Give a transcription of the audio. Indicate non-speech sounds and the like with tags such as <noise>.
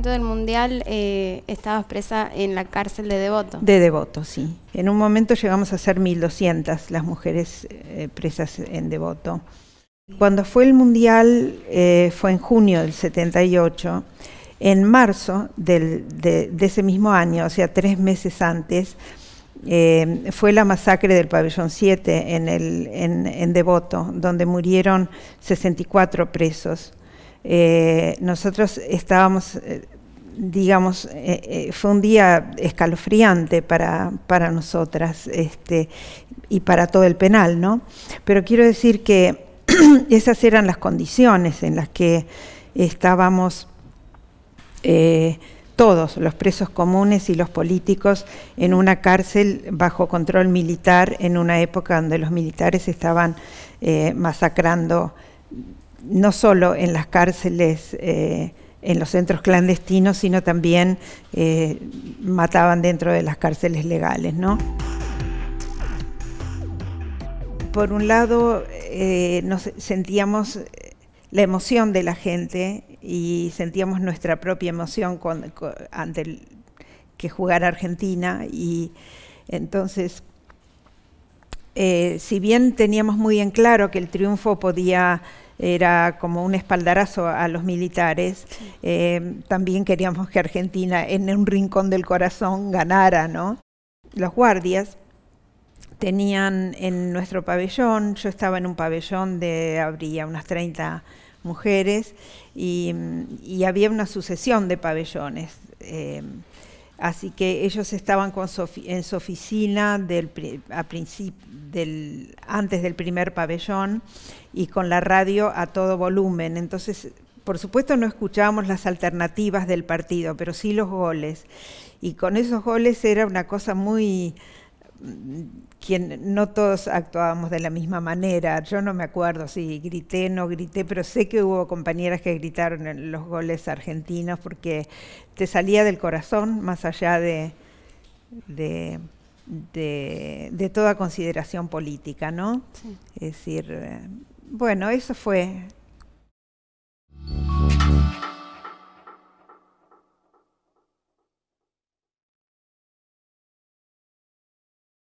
momento del Mundial eh, estabas presa en la cárcel de Devoto. De Devoto, sí. En un momento llegamos a ser 1.200 las mujeres eh, presas en Devoto. Cuando fue el Mundial, eh, fue en junio del 78, en marzo del, de, ese mismo año, o sea, tres meses antes, eh, fue la masacre del pabellón 7 en, el, en, en Devoto, donde murieron 64 presos eh, nosotros estábamos, eh, digamos, eh, fue un día escalofriante para, para nosotras este, y para todo el penal, ¿no? Pero quiero decir que <clears throat> esas eran las condiciones en las que estábamos todos los presos comunes y los políticos en una cárcel bajo control militar en una época donde los militares estaban masacrando no solo en las cárceles, eh, en los centros clandestinos, sino también eh, mataban dentro de las cárceles legales, ¿no? Por un lado, eh, nos sentíamos la emoción de la gente y sentíamos nuestra propia emoción ante el, que jugara Argentina y entonces si bien teníamos muy bien claro que el triunfo podía era como un espaldarazo a los militares. Eh, también queríamos que Argentina, en un rincón del corazón, ganara, ¿no? Los guardias tenían en nuestro pabellón, yo estaba en un pabellón de, habría unas 30 mujeres, y, había una sucesión de pabellones. Eh, Así que ellos estaban con en su oficina antes del primer pabellón y con la radio a todo volumen. Entonces, por supuesto, no escuchábamos las alternativas del partido, pero sí los goles. Y con esos goles era una cosa muy quien, no todos actuábamos de la misma manera. Yo no me acuerdo si grité, o no grité, pero sé que hubo compañeras que gritaron en los goles argentinos porque te salía del corazón, más allá de, de, toda consideración política, ¿no? Es decir, eh, bueno, eso fue